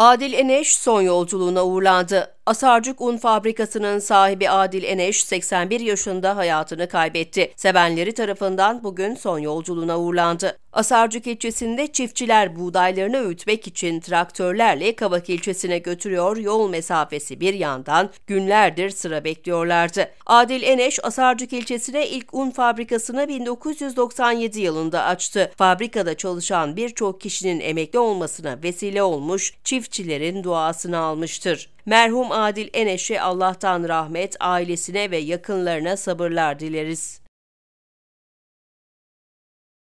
Adil Eneş son yolculuğuna uğurlandı. Asarcık Un Fabrikası'nın sahibi Adil Eneş 81 yaşında hayatını kaybetti. Sevenleri tarafından bugün son yolculuğuna uğurlandı. Asarcık ilçesinde çiftçiler buğdaylarını öğütmek için traktörlerle Kavak ilçesine götürüyor, yol mesafesi bir yandan günlerdir sıra bekliyorlardı. Adil Eneş, Asarcık ilçesine ilk un fabrikasını 1997 yılında açtı. Fabrikada çalışan birçok kişinin emekli olmasına vesile olmuş, çiftçilerin duasını almıştır. Merhum Adil Eneş'e Allah'tan rahmet, ailesine ve yakınlarına sabırlar dileriz.